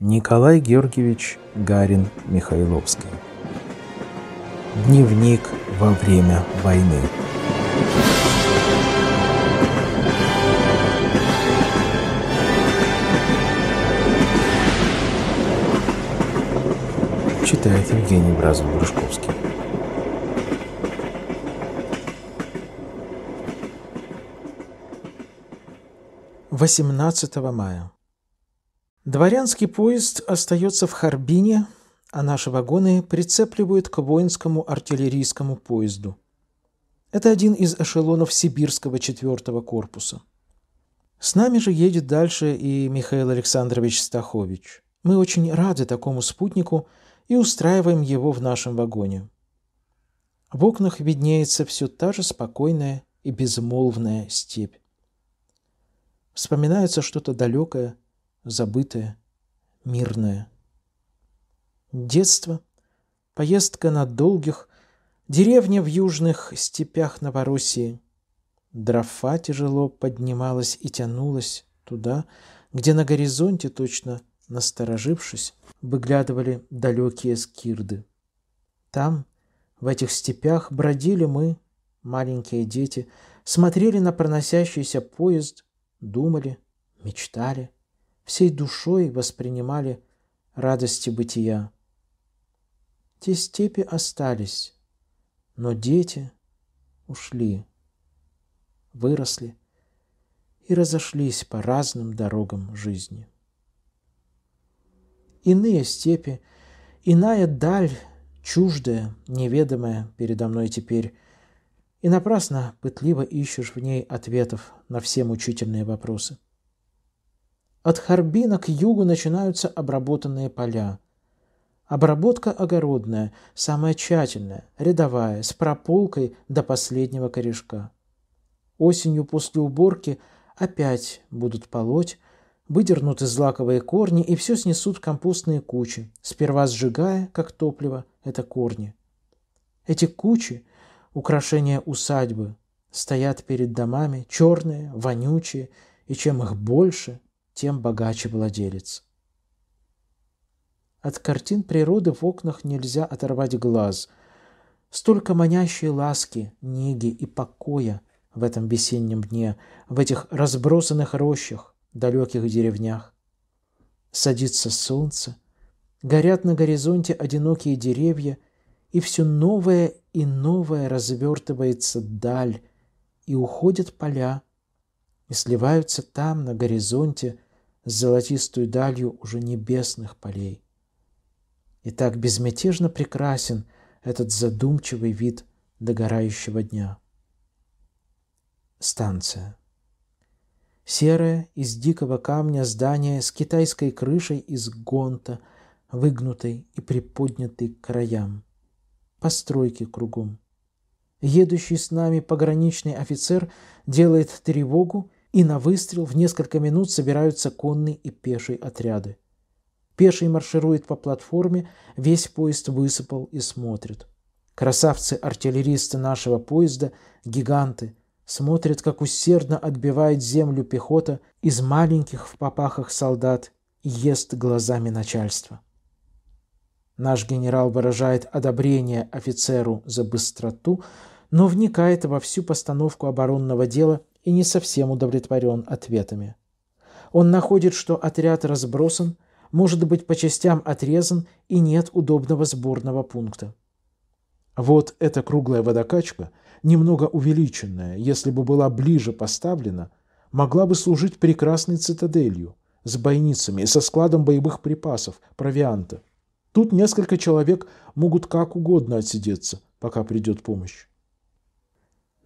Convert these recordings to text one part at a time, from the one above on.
Николай Георгиевич Гарин Михайловский. Дневник во время войны. Читает Евгений Бразов-Грушковский. Восемнадцатого мая. Дворянский поезд остается в Харбине, а наши вагоны прицепливают к воинскому артиллерийскому поезду. Это один из эшелонов сибирского четвертого корпуса. С нами же едет дальше и Михаил Александрович Стахович. Мы очень рады такому спутнику и устраиваем его в нашем вагоне. В окнах виднеется все та же спокойная и безмолвная степь. Вспоминается что-то далекое, забытое, мирное. Детство, поездка на долгих, деревня в южных степях Новороссии. Дрофа тяжело поднималась и тянулась туда, где на горизонте, точно насторожившись, выглядывали далекие скирды. Там, в этих степях, бродили мы, маленькие дети, смотрели на проносящийся поезд, думали, мечтали – всей душой воспринимали радости бытия. Те степи остались, но дети ушли, выросли и разошлись по разным дорогам жизни. Иные степи, иная даль, чуждая, неведомая передо мной теперь, и напрасно пытливо ищешь в ней ответов на все мучительные вопросы – от Харбина к югу начинаются обработанные поля. Обработка огородная, самая тщательная, рядовая, с прополкой до последнего корешка. Осенью после уборки опять будут полоть, выдернуты злаковые корни и все снесут в компостные кучи, сперва сжигая, как топливо, это корни. Эти кучи – украшения усадьбы, стоят перед домами, черные, вонючие, и чем их больше – тем богаче владелец. От картин природы в окнах нельзя оторвать глаз. Столько манящей ласки, неги и покоя в этом весеннем дне, в этих разбросанных рощах, далеких деревнях. Садится солнце, горят на горизонте одинокие деревья, и все новое и новое развертывается даль, и уходят поля, и сливаются там, на горизонте, с золотистую далью уже небесных полей. И так безмятежно прекрасен этот задумчивый вид догорающего дня. Станция. Серое из дикого камня здание с китайской крышей из гонта, выгнутой и приподнятой к краям. Постройки кругом. Едущий с нами пограничный офицер делает тревогу и на выстрел в несколько минут собираются конные и пешие отряды. Пеший марширует по платформе, весь поезд высыпал и смотрит. Красавцы-артиллеристы нашего поезда, гиганты, смотрят, как усердно отбивает землю пехота из маленьких в попахах солдат и ест глазами начальства. Наш генерал выражает одобрение офицеру за быстроту, но вникает во всю постановку оборонного дела и не совсем удовлетворен ответами. Он находит, что отряд разбросан, может быть по частям отрезан и нет удобного сборного пункта. Вот эта круглая водокачка, немного увеличенная, если бы была ближе поставлена, могла бы служить прекрасной цитаделью, с бойницами и со складом боевых припасов, провианта. Тут несколько человек могут как угодно отсидеться, пока придет помощь.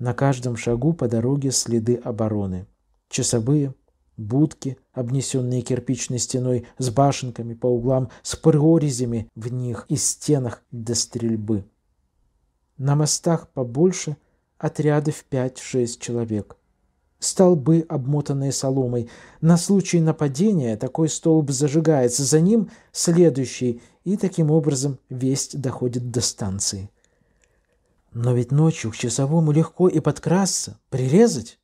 На каждом шагу по дороге следы обороны. Часовые, будки, обнесенные кирпичной стеной, с башенками по углам, с прорезями в них и стенах до стрельбы. На мостах побольше отряды в 5-6 человек. Столбы, обмотанные соломой. На случай нападения такой столб зажигается, за ним следующий, и таким образом весть доходит до станции. Но ведь ночью к часовому легко и подкрасться, прирезать.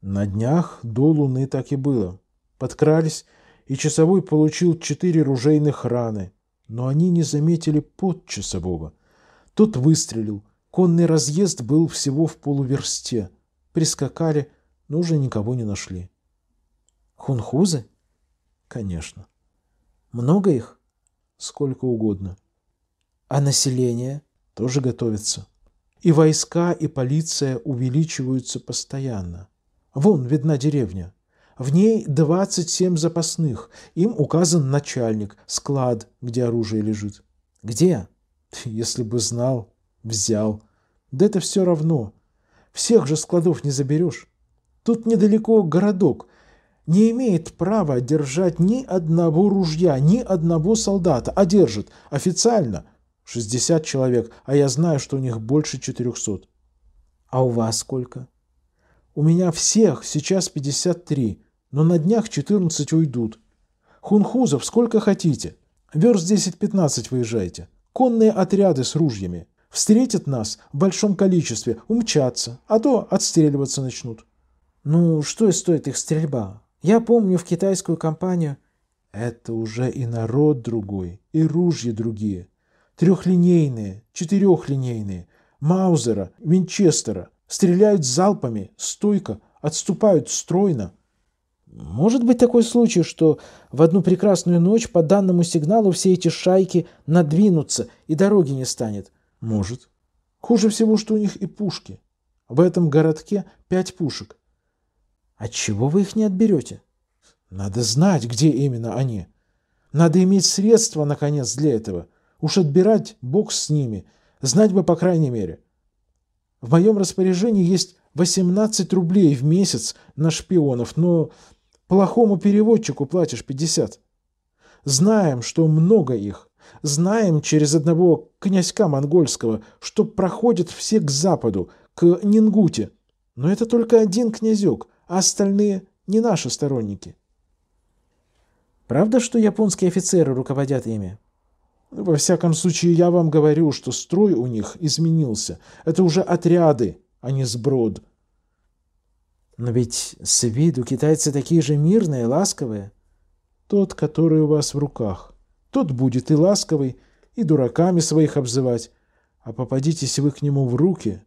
На днях до луны так и было. Подкрались, и часовой получил четыре ружейных раны, но они не заметили под часового. Тот выстрелил, конный разъезд был всего в полуверсте. Прискакали, но уже никого не нашли. Хунхузы? Конечно. Много их? Сколько угодно. А население? — тоже готовится. И войска, и полиция увеличиваются постоянно. Вон видна деревня. В ней 27 запасных. Им указан начальник, склад, где оружие лежит. Где? Если бы знал, взял. Да это все равно. Всех же складов не заберешь. Тут недалеко городок. Не имеет права держать ни одного ружья, ни одного солдата, а держит официально – 60 человек, а я знаю, что у них больше 400. А у вас сколько? У меня всех сейчас 53, но на днях 14 уйдут. Хунхузов сколько хотите. Верст 10-15 выезжайте. Конные отряды с ружьями. Встретят нас в большом количестве, умчатся, а то отстреливаться начнут. Ну, что и стоит их стрельба? Я помню в китайскую компанию... Это уже и народ другой, и ружья другие. Трехлинейные, четырехлинейные, Маузера, Винчестера. Стреляют залпами, стойко, отступают стройно. Может быть такой случай, что в одну прекрасную ночь по данному сигналу все эти шайки надвинутся и дороги не станет? Может. Хуже всего, что у них и пушки. В этом городке пять пушек. Отчего вы их не отберете? Надо знать, где именно они. Надо иметь средства, наконец, для этого. Уж отбирать бог с ними, знать бы по крайней мере. В моем распоряжении есть 18 рублей в месяц на шпионов, но плохому переводчику платишь 50. Знаем, что много их. Знаем через одного князька монгольского, что проходят все к западу, к Нингуте. Но это только один князек, а остальные не наши сторонники. Правда, что японские офицеры руководят ими? Ну, во всяком случае, я вам говорю, что строй у них изменился. Это уже отряды, а не сброд. Но ведь с виду китайцы такие же мирные, ласковые. Тот, который у вас в руках, тот будет и ласковый, и дураками своих обзывать. А попадитесь вы к нему в руки,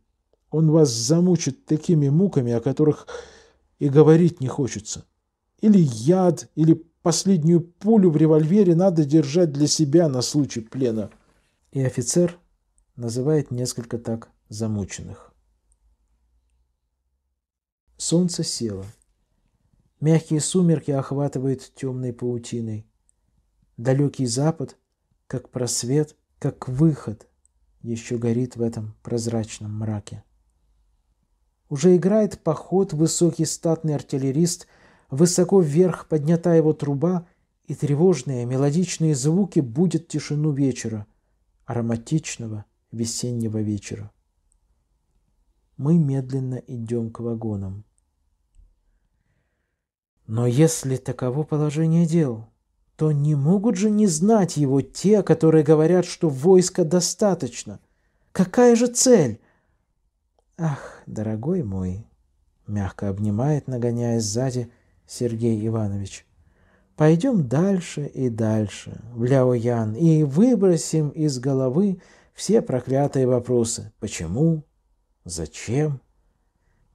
он вас замучит такими муками, о которых и говорить не хочется. Или яд, или Последнюю пулю в револьвере надо держать для себя на случай плена. И офицер называет несколько так замученных. Солнце село. Мягкие сумерки охватывают темной паутиной. Далекий запад, как просвет, как выход, еще горит в этом прозрачном мраке. Уже играет поход высокий статный артиллерист – Высоко вверх поднята его труба, и тревожные мелодичные звуки будят тишину вечера, ароматичного весеннего вечера. Мы медленно идем к вагонам. Но если таково положение дел, то не могут же не знать его те, которые говорят, что войска достаточно. Какая же цель? Ах, дорогой мой, мягко обнимает, нагоняя сзади, Сергей Иванович. Пойдем дальше и дальше, в Ляоян, и выбросим из головы все проклятые вопросы. Почему? Зачем?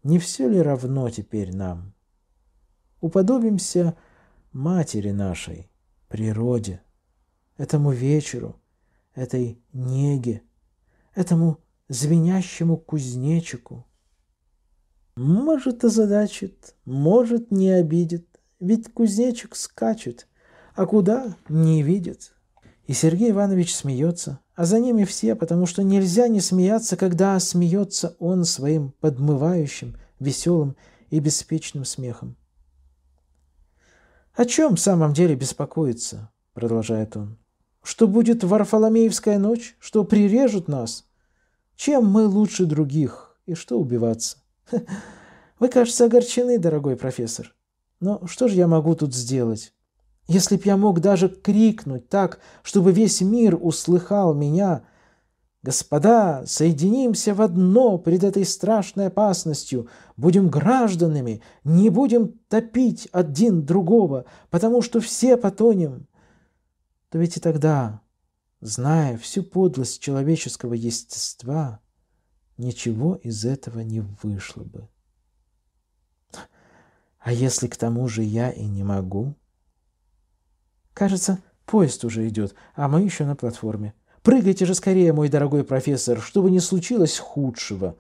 Не все ли равно теперь нам? Уподобимся матери нашей, природе, этому вечеру, этой неге, этому звенящему кузнечику, может, озадачит, может, не обидит, ведь кузнечик скачет, а куда — не видит. И Сергей Иванович смеется, а за ними все, потому что нельзя не смеяться, когда смеется он своим подмывающим, веселым и беспечным смехом. «О чем в самом деле беспокоиться?» — продолжает он. «Что будет Варфоломеевская ночь? Что прирежут нас? Чем мы лучше других? И что убиваться?» Вы, кажется, огорчены, дорогой профессор. Но что же я могу тут сделать? Если б я мог даже крикнуть так, чтобы весь мир услыхал меня. Господа, соединимся в одно пред этой страшной опасностью. Будем гражданами, не будем топить один другого, потому что все потонем. То ведь и тогда, зная всю подлость человеческого естества, ничего из этого не вышло бы. А если к тому же я и не могу? Кажется, поезд уже идет, а мы еще на платформе. Прыгайте же скорее, мой дорогой профессор, чтобы не случилось худшего.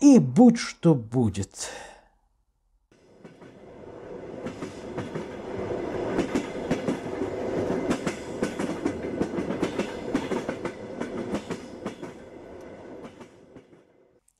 И будь что будет.